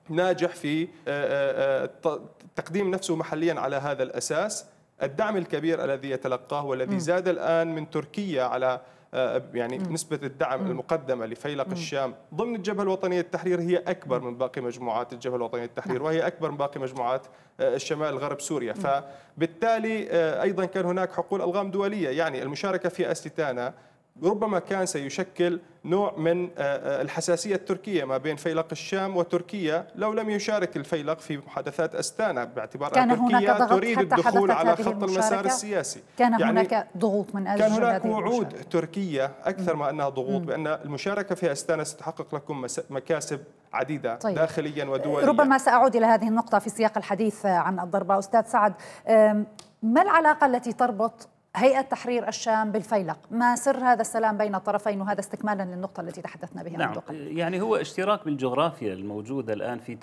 ناجح في آه، آه، تقديم نفسه محليا على هذا الاساس الدعم الكبير الذي يتلقاه والذي زاد الان من تركيا على آه، آه، يعني م. نسبة الدعم م. المقدمة لفيلق م. الشام ضمن الجبهة الوطنية التحرير هي أكبر من باقي مجموعات الجبهة الوطنية التحرير نعم. وهي أكبر من باقي مجموعات آه، الشمال غرب سوريا فبالتالي أيضا كان هناك حقول ألغام دولية يعني المشاركة في أستيتانا ربما كان سيشكل نوع من آه، آه، الحساسية التركية ما بين فيلق الشام وتركيا لو لم يشارك الفيلق في محادثات أستانا باعتبار كان أن تركيا هناك تريد حتى الدخول على خط المسار السياسي كان يعني هناك ضغوط من أجل كان هناك وعود تركية أكثر ما أنها ضغوط بأن المشاركة في أستانا ستحقق لكم مكاسب عديدة طيب. داخليا ودوليا آه، ربما سأعود إلى هذه النقطة في سياق الحديث عن الضربة أستاذ سعد ما العلاقة التي تربط هيئة تحرير الشام بالفيلق ما سر هذا السلام بين الطرفين وهذا استكمالا للنقطة التي تحدثنا بها نعم منذ قليل يعني هو اشتراك بالجغرافيا الموجودة الآن في ت...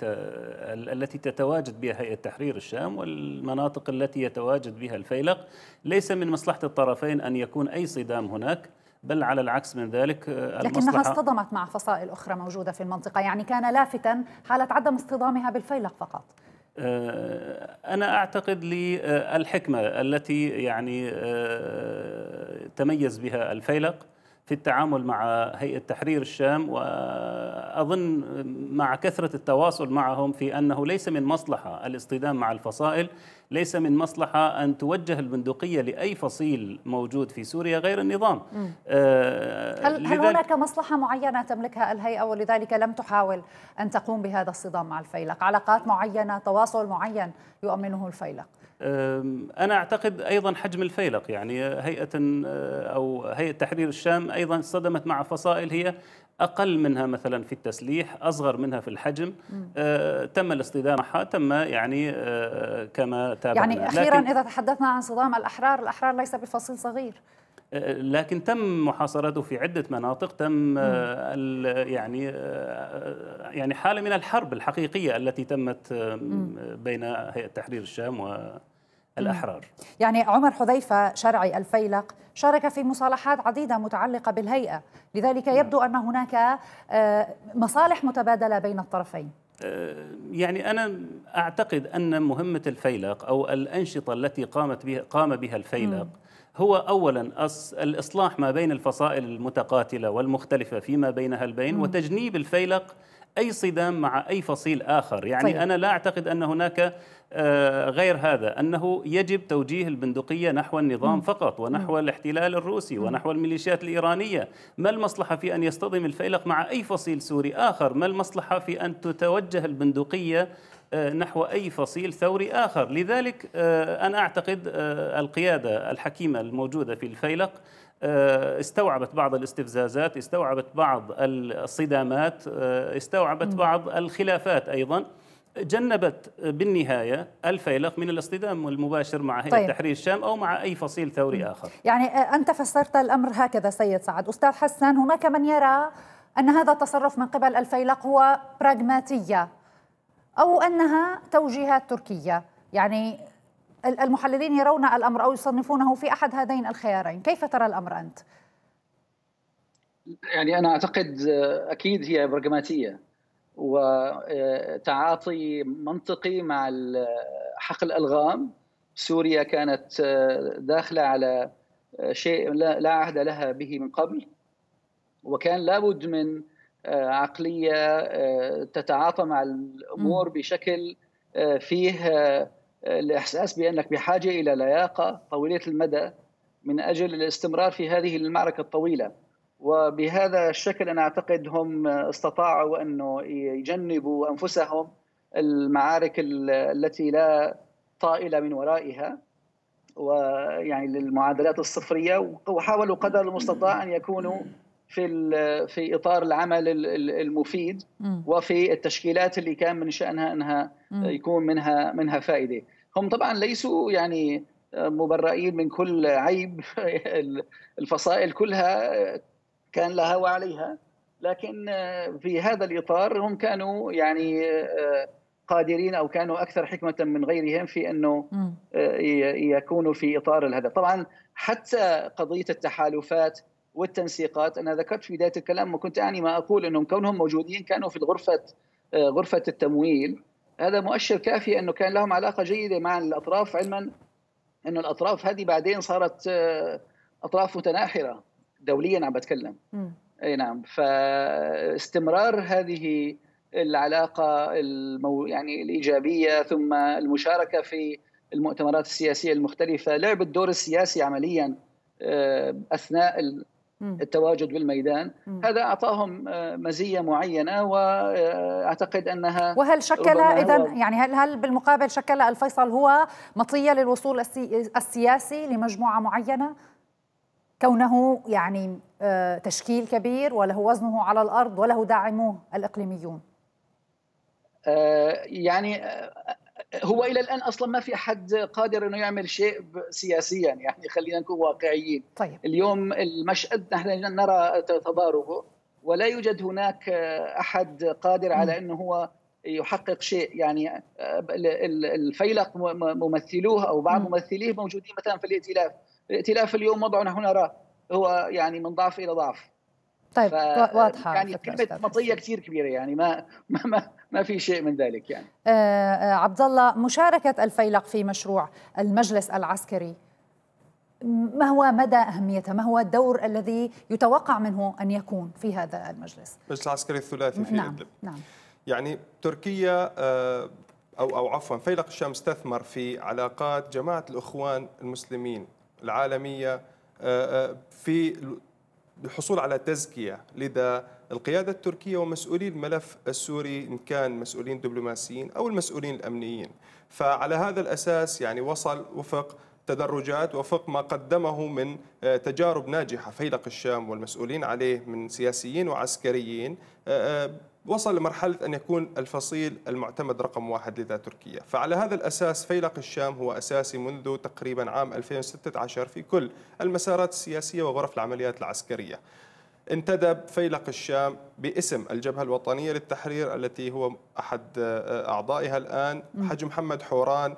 التي تتواجد بها هيئة تحرير الشام والمناطق التي يتواجد بها الفيلق ليس من مصلحة الطرفين أن يكون أي صدام هناك بل على العكس من ذلك آه، لكنها اصطدمت مع فصائل أخرى موجودة في المنطقة يعني كان لافتا حالة عدم اصطدامها بالفيلق فقط آه، أنا أعتقد للحكمة التي يعني آه، تميز بها الفيلق في التعامل مع هيئة تحرير الشام وأظن مع كثرة التواصل معهم في أنه ليس من مصلحة الاصطدام مع الفصائل ليس من مصلحة أن توجه البندقية لأي فصيل موجود في سوريا غير النظام آه هل, هل هناك مصلحة معينة تملكها الهيئة ولذلك لم تحاول أن تقوم بهذا الصدام مع الفيلق علاقات معينة تواصل معين يؤمنه الفيلق أنا أعتقد أيضا حجم الفيلق يعني هيئة أه، أو هيئة تحرير الشام أيضا صدمت مع فصائل هي أقل منها مثلا في التسليح أصغر منها في الحجم آه تم الاصطدام معها تم يعني آه كما تابعنا يعني أخيرا إذا تحدثنا عن صدام الأحرار الأحرار ليس بفصيل صغير أه، لكن تم محاصرته في عده مناطق تم أه، يعني يعني حاله من الحرب الحقيقيه التي تمت بين هيئه تحرير الشام و الأحرار يعني عمر حذيفة شرعي الفيلق شارك في مصالحات عديدة متعلقة بالهيئة لذلك نعم. يبدو أن هناك آه، مصالح متبادلة بين الطرفين آه، يعني أنا أعتقد أن مهمة الفيلق أو الأنشطة التي قامت بها قام بها الفيلق هو أولا الإصلاح ما بين الفصائل المتقاتلة والمختلفة فيما بينها البين وتجنيب الفيلق اي صدام مع اي فصيل اخر يعني طيب. انا لا اعتقد ان هناك آه، غير هذا انه يجب توجيه البندقيه نحو النظام م. فقط ونحو م. الاحتلال الروسي م. ونحو الميليشيات الايرانيه، ما المصلحه في ان يصطدم الفيلق مع اي فصيل سوري اخر؟ ما المصلحه في ان تتوجه البندقيه آه، نحو اي فصيل ثوري اخر؟ لذلك آه، انا اعتقد القياده الحكيمه الموجوده في الفيلق آه، استوعبت بعض الاستفزازات استوعبت بعض الصدامات آه، استوعبت بعض الخلافات أيضا جنبت بالنهاية الفيلق من الاصطدام المباشر مع هيئة طيب. تحرير الشام أو مع أي فصيل ثوري آخر يعني آه، أنت فسرت الأمر هكذا سيد سعد أستاذ حسان هناك من يرى أن هذا التصرف من قبل الفيلق هو براغماتية أو أنها توجيهات تركية يعني المحللين يرون الأمر أو يصنفونه في أحد هذين الخيارين كيف ترى الأمر أنت؟ يعني أنا أعتقد أكيد هي برغماتيه وتعاطي آه، منطقي مع حق الألغام سوريا كانت آه، داخلة على آه، شيء لا عهد لها به من قبل وكان لابد من عقلية تتعاطى مع الأمور بشكل فيه الاحساس بانك بحاجه الى لياقه طويله المدى من اجل الاستمرار في هذه المعركه الطويله وبهذا الشكل انا اعتقد هم استطاعوا انه يجنبوا انفسهم المعارك التي لا طائله من ورائها ويعني للمعادلات الصفريه وحاولوا قدر المستطاع ان يكونوا في في اطار العمل المفيد وفي التشكيلات اللي كان من شانها انها يكون منها منها فائده هم طبعا ليسوا يعني آه، مبرئين من كل عيب الفصائل كلها آه، كان لها وعليها لكن آه، في هذا الاطار هم كانوا يعني قادرين او كانوا اكثر حكمه من غيرهم في انه يكونوا في اطار الهدف طبعا حتى قضيه التحالفات والتنسيقات انا ذكرت في بدايه الكلام وكنت اعني ما اقول انهم كونهم موجودين كانوا في غرفه غرفه التمويل هذا مؤشر كافي انه كان لهم علاقه جيده مع الاطراف علما انه الاطراف هذه بعدين صارت آه، اطراف متناحره دوليا عم بتكلم م. اي نعم فاستمرار هذه العلاقه المو... يعني الايجابيه ثم المشاركه في المؤتمرات السياسيه المختلفه لعب الدور السياسي عمليا آه، اثناء التواجد بالميدان هذا أعطاهم آه، مزية معينة وأعتقد أنها وهل شكل إذا يعني هل, هل بالمقابل شكل الفيصل هو مطية للوصول السياسي لمجموعة معينة كونه يعني آه، تشكيل كبير وله وزنه على الأرض وله داعموه الإقليميون آه، يعني هو الى الان اصلا ما في احد قادر انه يعمل شيء سياسيا يعني خلينا نكون واقعيين طيب. اليوم المشهد نحن نرى تضاربه ولا يوجد هناك احد قادر على انه هو يحقق شيء يعني آه، الفيلق ممثلوه او بعض ممثليه موجودين مثلا في الائتلاف الائتلاف اليوم وضعه نحن نراه هو يعني من ضعف الى ضعف طيب واضحه يعني كلمه مطيه كثير كبيره يعني ما ما ما, ما في شيء من ذلك يعني آه, آه، عبد الله مشاركه الفيلق في مشروع المجلس العسكري ما هو مدى اهميته؟ ما هو الدور الذي يتوقع منه ان يكون في هذا المجلس؟ المجلس العسكري الثلاثي في نعم إدلب. نعم يعني تركيا آه، او او عفوا فيلق الشام استثمر في علاقات جماعه الاخوان المسلمين العالميه آه، في للحصول على تزكية لدى القيادة التركية ومسؤولي الملف السوري إن كان مسؤولين دبلوماسيين أو المسؤولين الأمنيين فعلى هذا الأساس يعني وصل وفق تدرجات وفق ما قدمه من آه، تجارب ناجحة فيلق الشام والمسؤولين عليه من سياسيين وعسكريين آه، آه، وصل لمرحلة أن يكون الفصيل المعتمد رقم واحد لدى تركيا فعلى هذا الأساس فيلق الشام هو أساسي منذ تقريبا عام 2016 في كل المسارات السياسية وغرف العمليات العسكرية انتدب فيلق الشام باسم الجبهة الوطنية للتحرير التي هو أحد آه، أعضائها الآن حج محمد حوران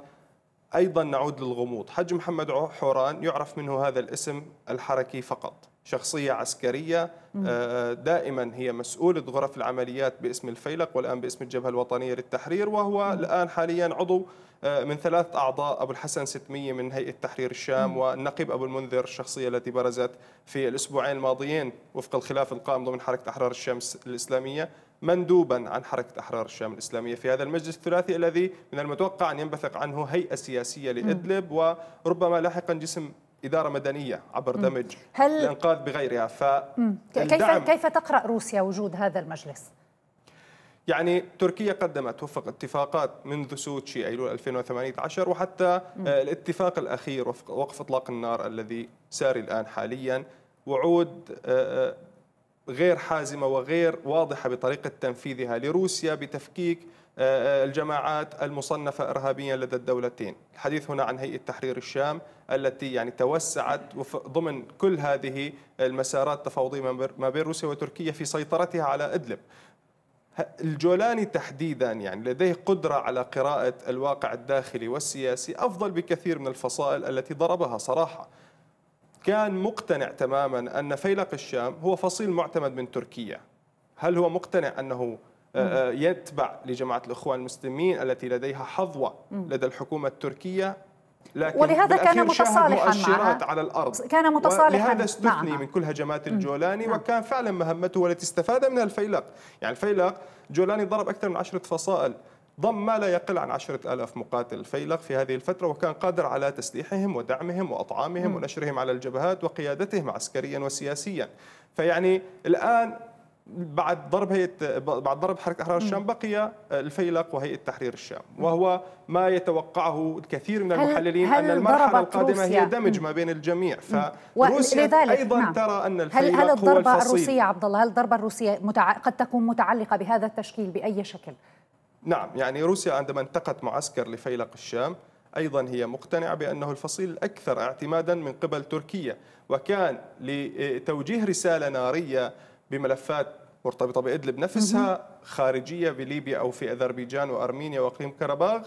أيضا نعود للغموض حج محمد حوران يعرف منه هذا الاسم الحركي فقط شخصية عسكرية آه، آه، دائما هي مسؤولة غرف العمليات باسم الفيلق والآن باسم الجبهة الوطنية للتحرير وهو الآن حاليا عضو آه، من ثلاث أعضاء أبو الحسن 600 من هيئة تحرير الشام والنقيب أبو المنذر الشخصية التي برزت في الأسبوعين الماضيين وفق الخلاف القائم ضمن حركة أحرار الشام الإسلامية مندوبا عن حركة أحرار الشام الإسلامية في هذا المجلس الثلاثي الذي من المتوقع أن ينبثق عنه هيئة سياسية لإدلب وربما لاحقا جسم اداره مدنيه عبر دمج هل... الانقاذ بغيرها ف كيف كيف تقرا روسيا وجود هذا المجلس؟ يعني تركيا قدمت وفق اتفاقات منذ سوتشي ايلول 2018 وحتى آه، الاتفاق الاخير وفق وقف اطلاق النار الذي ساري الان حاليا وعود آه، آه، غير حازمه وغير واضحه بطريقه تنفيذها لروسيا بتفكيك آه، آه، الجماعات المصنفة إرهابيا لدى الدولتين الحديث هنا عن هيئة تحرير الشام التي يعني توسعت ضمن كل هذه المسارات التفاوضية ما بين روسيا وتركيا في سيطرتها على إدلب الجولاني تحديدا يعني لديه قدرة على قراءة الواقع الداخلي والسياسي أفضل بكثير من الفصائل التي ضربها صراحة كان مقتنع تماما أن فيلق الشام هو فصيل معتمد من تركيا هل هو مقتنع أنه آه، آه، يتبع لجماعة الإخوان المسلمين التي لديها حظوة لدى الحكومة التركية لكن ولهذا كان متصالحا معها على الارض كان متصالحا لهذا استثني معها. من كل هجمات الجولاني نعم. وكان فعلا مهمته والتي استفاد منها الفيلق يعني الفيلق جولاني ضرب اكثر من عشرة فصائل ضم ما لا يقل عن عشرة ألاف مقاتل الفيلق في هذه الفترة وكان قادر على تسليحهم ودعمهم وأطعامهم م. ونشرهم على الجبهات وقيادتهم عسكريا وسياسيا فيعني الآن بعد ضرب هيئه بعد ضرب حركه احرار الشام بقي الفيلق وهيئه تحرير الشام وهو ما يتوقعه الكثير من المحللين هل ان المرحله القادمه روسيا. هي دمج ما بين الجميع فروسيا ايضا نعم. ترى ان الفيلق هل هل الضربه هو الروسيه عبد الله هل الضربه الروسيه متع... قد تكون متعلقه بهذا التشكيل باي شكل نعم يعني روسيا عندما انتقت معسكر لفيلق الشام ايضا هي مقتنعه بانه الفصيل الاكثر اعتمادا من قبل تركيا وكان لتوجيه رساله ناريه بملفات مرتبطة بإدلب نفسها خارجية بليبيا أو في أذربيجان وأرمينيا وإقليم كرباغ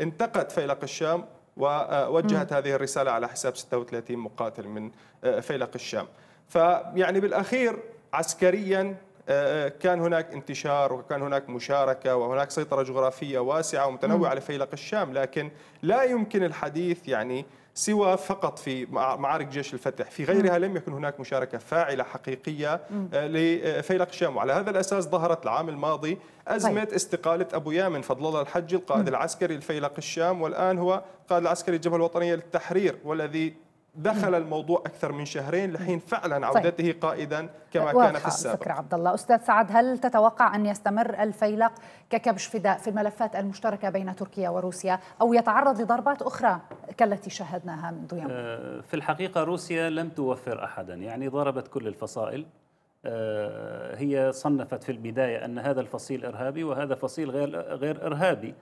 انتقت فيلق الشام ووجهت آه، هذه الرسالة على حساب 36 مقاتل من آه، فيلق الشام فيعني بالأخير عسكريا آه، كان هناك انتشار وكان هناك مشاركة وهناك سيطرة جغرافية واسعة ومتنوعة لفيلق الشام لكن لا يمكن الحديث يعني سوى فقط في معارك جيش الفتح في غيرها لم يكن هناك مشاركة فاعلة حقيقية آه، لفيلق آه، الشام وعلى هذا الأساس ظهرت العام الماضي أزمة طيب. استقالة أبو يامن فضل الله الحج القائد العسكري لفيلق الشام والآن هو قائد العسكري الجبهة الوطنية للتحرير والذي دخل الموضوع أكثر من شهرين لحين فعلا عودته قائدا كما كان في السابق فكرة عبد الله أستاذ سعد هل تتوقع أن يستمر الفيلق ككبش فداء في الملفات المشتركة بين تركيا وروسيا أو يتعرض لضربات أخرى كالتي شاهدناها منذ يوم آه، في الحقيقة روسيا لم توفر أحدا يعني ضربت كل الفصائل آه، هي صنفت في البداية أن هذا الفصيل إرهابي وهذا فصيل غير, غير إرهابي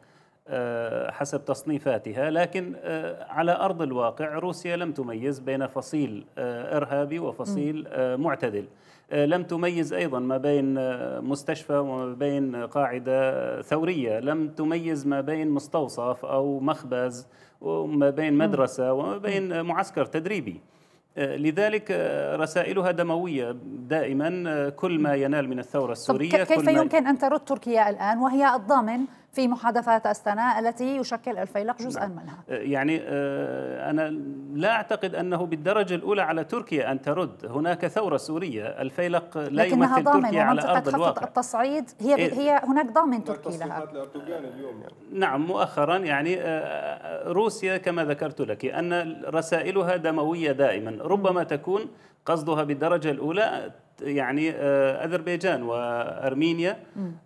آه، حسب تصنيفاتها لكن آه، على ارض الواقع روسيا لم تميز بين فصيل آه، ارهابي وفصيل معتدل لم تميز ايضا ما بين مستشفى وما بين قاعده ثوريه لم تميز ما بين مستوصف او مخبز وما بين مدرسه وما بين معسكر تدريبي لذلك رسائلها دموية دائما كل ما ينال من الثورة السورية كيف يمكن أن ترد تركيا الآن وهي الضامن في محادثات أستناء التي يشكل الفيلق جزءا نعم. منها أه، يعني أه، أنا لا أعتقد أنه بالدرجة الأولى على تركيا أن ترد هناك ثورة سورية الفيلق لا يمثل تركيا على أرض الواقع التصعيد هي إيه هي هناك ضامن تركي لها اليوم يعني. نعم مؤخرا يعني أه، روسيا كما ذكرت لك أن رسائلها دموية دائما ربما تكون قصدها بالدرجة الأولى يعني آه، اذربيجان وارمينيا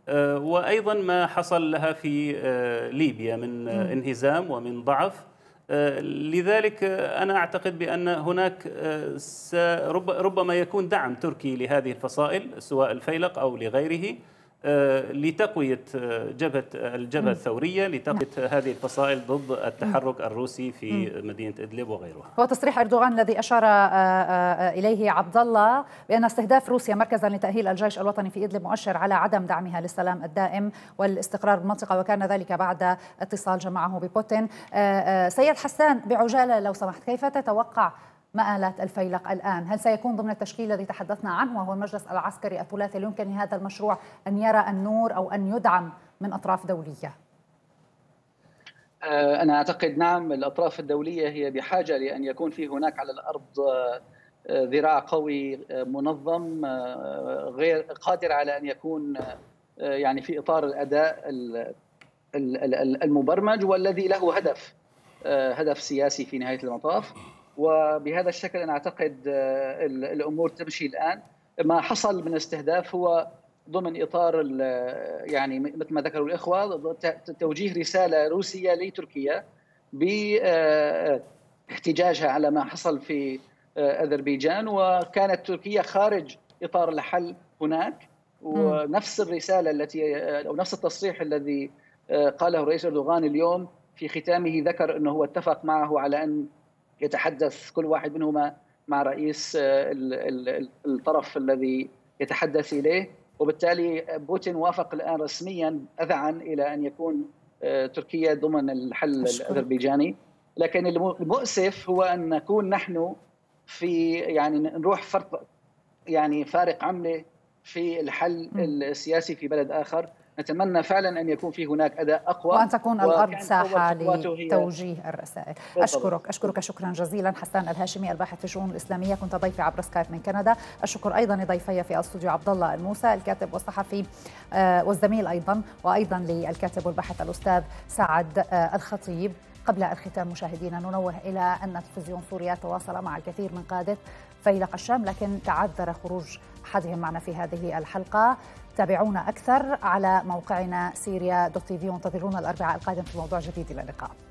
آه، وايضا ما حصل لها في آه، ليبيا من انهزام ومن ضعف لذلك انا اعتقد بان هناك ربما يكون دعم تركي لهذه الفصائل سواء الفيلق او لغيره آه، لتقويه آه، جبهه آه، الجبهه الثوريه لتقويه هذه الفصائل ضد التحرك الروسي في مدينه ادلب وغيرها. هو تصريح اردوغان الذي اشار اليه عبد الله بان استهداف روسيا مركزا لتاهيل الجيش الوطني في ادلب مؤشر على عدم دعمها للسلام الدائم والاستقرار بالمنطقه وكان ذلك بعد اتصال جمعه ببوتين. سيد حسان بعجاله لو سمحت كيف تتوقع مآلات الفيلق الآن هل سيكون ضمن التشكيل الذي تحدثنا عنه وهو المجلس العسكري الثلاثي يمكن لهذا المشروع أن يرى النور أو أن يدعم من أطراف دولية آه، أنا أعتقد نعم الأطراف الدولية هي بحاجة لأن يكون في هناك على الأرض آه، ذراع قوي آه، منظم غير قادر على أن يكون يعني في إطار الأداء المبرمج والذي له هدف هدف سياسي في نهاية المطاف وبهذا الشكل انا اعتقد آه، الامور تمشي الان ما حصل من استهداف هو ضمن اطار يعني مثل ما ذكروا الاخوه توجيه رساله روسيه لتركيا باحتجاجها آه، على ما حصل في آه، اذربيجان وكانت تركيا خارج اطار الحل هناك ونفس الرساله التي او نفس التصريح الذي قاله الرئيس اردوغان اليوم في ختامه ذكر انه هو اتفق معه على ان يتحدث كل واحد منهما مع رئيس آه، الطرف الذي يتحدث اليه وبالتالي بوتين وافق الان رسميا اذعا الى ان يكون آه، تركيا ضمن الحل الاذربيجاني لكن المؤسف هو ان نكون نحن في يعني نروح فرق يعني فارق عمله في الحل السياسي في بلد اخر نتمنى فعلا ان يكون في هناك اداء اقوى وان تكون الارض ساحه لتوجيه الرسائل بالضبط. اشكرك اشكرك شكرا جزيلا حسان الهاشمي الباحث في الشؤون الاسلاميه كنت ضيفي عبر سكايب من كندا اشكر ايضا ضيفي في الاستوديو عبد الله الموسى الكاتب والصحفي آه، والزميل ايضا وايضا للكاتب والباحث الاستاذ سعد آه، الخطيب قبل الختام مشاهدينا ننوه إلى أن تلفزيون سوريا تواصل مع الكثير من قادة فيلق الشام لكن تعذر خروج أحدهم معنا في هذه الحلقة تابعونا أكثر على موقعنا سيريا دوت تي في وانتظرونا الأربعاء القادم في موضوع جديد إلى اللقاء